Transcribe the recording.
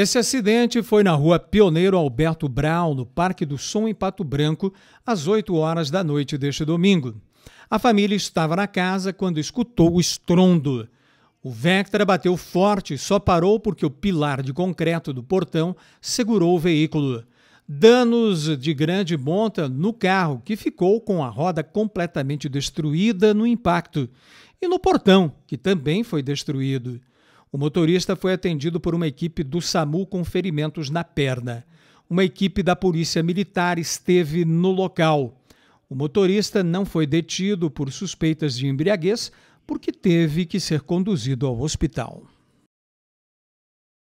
Esse acidente foi na rua Pioneiro Alberto Brau, no Parque do Som, em Pato Branco, às 8 horas da noite deste domingo. A família estava na casa quando escutou o estrondo. O Vectra bateu forte e só parou porque o pilar de concreto do portão segurou o veículo. Danos de grande monta no carro, que ficou com a roda completamente destruída no impacto, e no portão, que também foi destruído. O motorista foi atendido por uma equipe do SAMU com ferimentos na perna. Uma equipe da Polícia Militar esteve no local. O motorista não foi detido por suspeitas de embriaguez porque teve que ser conduzido ao hospital.